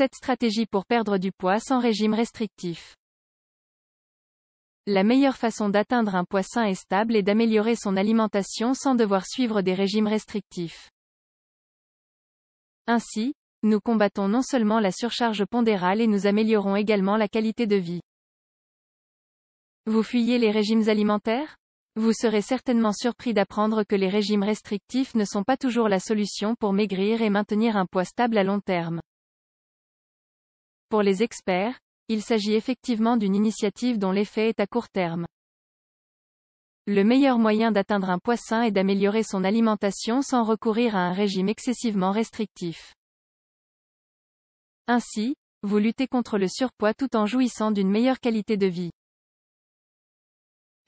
Cette stratégie pour perdre du poids sans régime restrictif. La meilleure façon d'atteindre un poids sain et stable est d'améliorer son alimentation sans devoir suivre des régimes restrictifs. Ainsi, nous combattons non seulement la surcharge pondérale et nous améliorons également la qualité de vie. Vous fuyez les régimes alimentaires Vous serez certainement surpris d'apprendre que les régimes restrictifs ne sont pas toujours la solution pour maigrir et maintenir un poids stable à long terme. Pour les experts, il s'agit effectivement d'une initiative dont l'effet est à court terme. Le meilleur moyen d'atteindre un poids sain est d'améliorer son alimentation sans recourir à un régime excessivement restrictif. Ainsi, vous luttez contre le surpoids tout en jouissant d'une meilleure qualité de vie.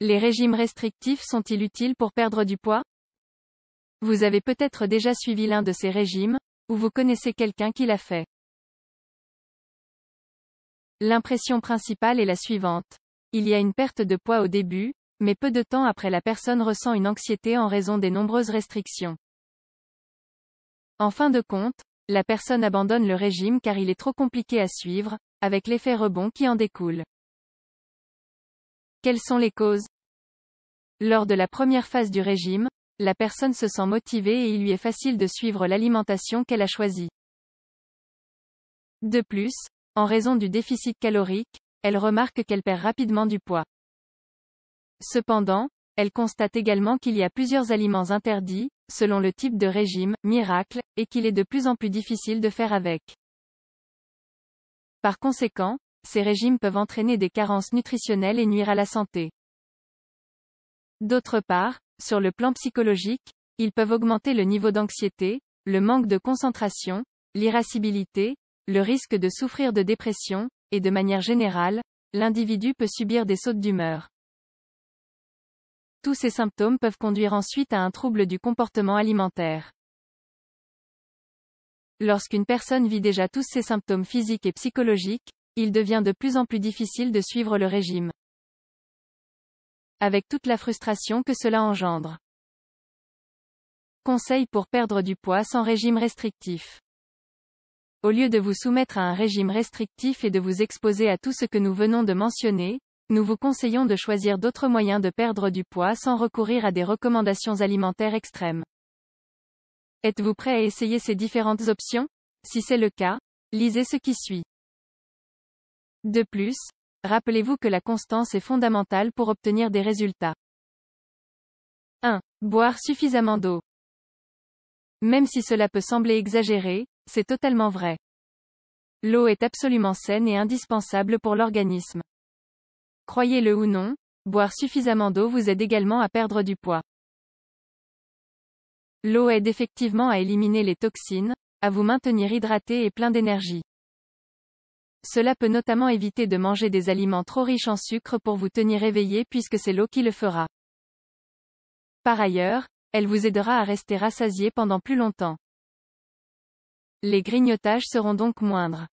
Les régimes restrictifs sont-ils utiles pour perdre du poids Vous avez peut-être déjà suivi l'un de ces régimes, ou vous connaissez quelqu'un qui l'a fait. L'impression principale est la suivante. Il y a une perte de poids au début, mais peu de temps après la personne ressent une anxiété en raison des nombreuses restrictions. En fin de compte, la personne abandonne le régime car il est trop compliqué à suivre, avec l'effet rebond qui en découle. Quelles sont les causes Lors de la première phase du régime, la personne se sent motivée et il lui est facile de suivre l'alimentation qu'elle a choisie. De plus, en raison du déficit calorique, elle remarque qu'elle perd rapidement du poids. Cependant, elle constate également qu'il y a plusieurs aliments interdits, selon le type de régime, miracle, et qu'il est de plus en plus difficile de faire avec. Par conséquent, ces régimes peuvent entraîner des carences nutritionnelles et nuire à la santé. D'autre part, sur le plan psychologique, ils peuvent augmenter le niveau d'anxiété, le manque de concentration, l'irascibilité, le risque de souffrir de dépression, et de manière générale, l'individu peut subir des sautes d'humeur. Tous ces symptômes peuvent conduire ensuite à un trouble du comportement alimentaire. Lorsqu'une personne vit déjà tous ces symptômes physiques et psychologiques, il devient de plus en plus difficile de suivre le régime. Avec toute la frustration que cela engendre. Conseil pour perdre du poids sans régime restrictif au lieu de vous soumettre à un régime restrictif et de vous exposer à tout ce que nous venons de mentionner, nous vous conseillons de choisir d'autres moyens de perdre du poids sans recourir à des recommandations alimentaires extrêmes. Êtes-vous prêt à essayer ces différentes options Si c'est le cas, lisez ce qui suit. De plus, rappelez-vous que la constance est fondamentale pour obtenir des résultats. 1. Boire suffisamment d'eau. Même si cela peut sembler exagéré, c'est totalement vrai. L'eau est absolument saine et indispensable pour l'organisme. Croyez-le ou non, boire suffisamment d'eau vous aide également à perdre du poids. L'eau aide effectivement à éliminer les toxines, à vous maintenir hydraté et plein d'énergie. Cela peut notamment éviter de manger des aliments trop riches en sucre pour vous tenir éveillé puisque c'est l'eau qui le fera. Par ailleurs, elle vous aidera à rester rassasié pendant plus longtemps. Les grignotages seront donc moindres.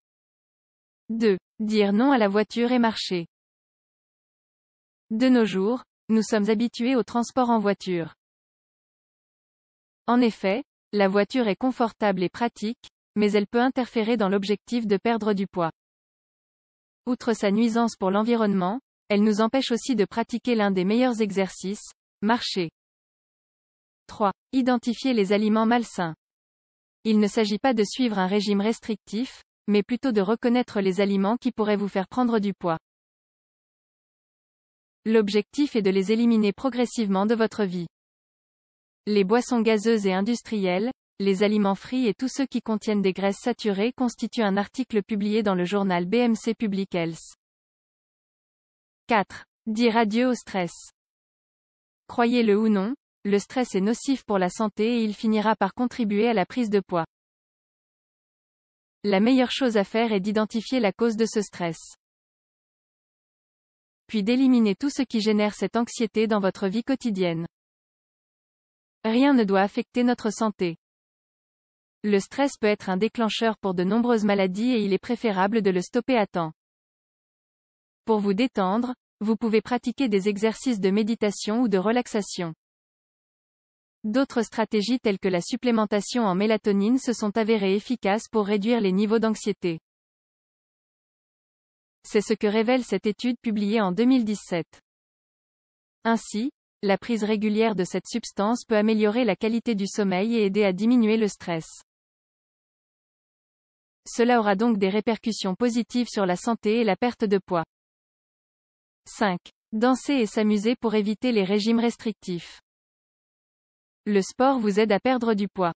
2. Dire non à la voiture et marcher. De nos jours, nous sommes habitués au transport en voiture. En effet, la voiture est confortable et pratique, mais elle peut interférer dans l'objectif de perdre du poids. Outre sa nuisance pour l'environnement, elle nous empêche aussi de pratiquer l'un des meilleurs exercices, marcher. 3. Identifier les aliments malsains. Il ne s'agit pas de suivre un régime restrictif, mais plutôt de reconnaître les aliments qui pourraient vous faire prendre du poids. L'objectif est de les éliminer progressivement de votre vie. Les boissons gazeuses et industrielles, les aliments frits et tous ceux qui contiennent des graisses saturées constituent un article publié dans le journal BMC Public Health. 4. Dire adieu au stress. Croyez-le ou non, le stress est nocif pour la santé et il finira par contribuer à la prise de poids. La meilleure chose à faire est d'identifier la cause de ce stress. Puis d'éliminer tout ce qui génère cette anxiété dans votre vie quotidienne. Rien ne doit affecter notre santé. Le stress peut être un déclencheur pour de nombreuses maladies et il est préférable de le stopper à temps. Pour vous détendre, vous pouvez pratiquer des exercices de méditation ou de relaxation. D'autres stratégies telles que la supplémentation en mélatonine se sont avérées efficaces pour réduire les niveaux d'anxiété. C'est ce que révèle cette étude publiée en 2017. Ainsi, la prise régulière de cette substance peut améliorer la qualité du sommeil et aider à diminuer le stress. Cela aura donc des répercussions positives sur la santé et la perte de poids. 5. Danser et s'amuser pour éviter les régimes restrictifs. Le sport vous aide à perdre du poids.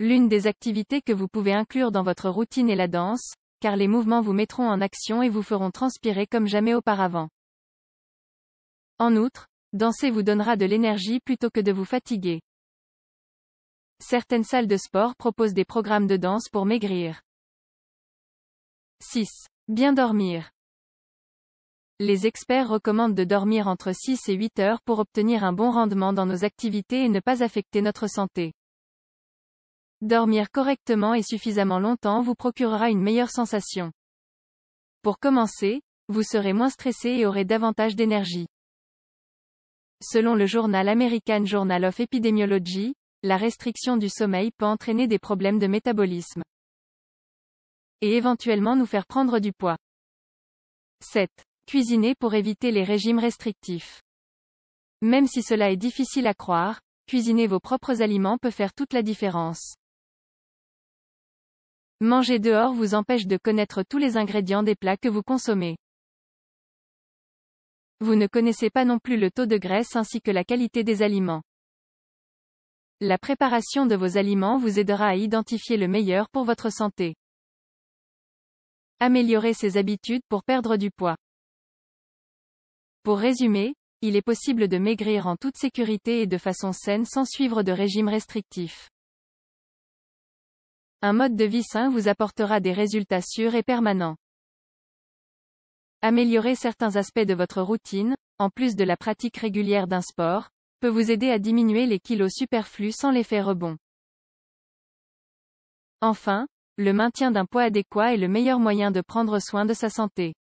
L'une des activités que vous pouvez inclure dans votre routine est la danse, car les mouvements vous mettront en action et vous feront transpirer comme jamais auparavant. En outre, danser vous donnera de l'énergie plutôt que de vous fatiguer. Certaines salles de sport proposent des programmes de danse pour maigrir. 6. Bien dormir. Les experts recommandent de dormir entre 6 et 8 heures pour obtenir un bon rendement dans nos activités et ne pas affecter notre santé. Dormir correctement et suffisamment longtemps vous procurera une meilleure sensation. Pour commencer, vous serez moins stressé et aurez davantage d'énergie. Selon le journal American Journal of Epidemiology, la restriction du sommeil peut entraîner des problèmes de métabolisme et éventuellement nous faire prendre du poids. 7. Cuisiner pour éviter les régimes restrictifs. Même si cela est difficile à croire, cuisiner vos propres aliments peut faire toute la différence. Manger dehors vous empêche de connaître tous les ingrédients des plats que vous consommez. Vous ne connaissez pas non plus le taux de graisse ainsi que la qualité des aliments. La préparation de vos aliments vous aidera à identifier le meilleur pour votre santé. Améliorer ses habitudes pour perdre du poids. Pour résumer, il est possible de maigrir en toute sécurité et de façon saine sans suivre de régime restrictif. Un mode de vie sain vous apportera des résultats sûrs et permanents. Améliorer certains aspects de votre routine, en plus de la pratique régulière d'un sport, peut vous aider à diminuer les kilos superflus sans l'effet rebond. Enfin, le maintien d'un poids adéquat est le meilleur moyen de prendre soin de sa santé.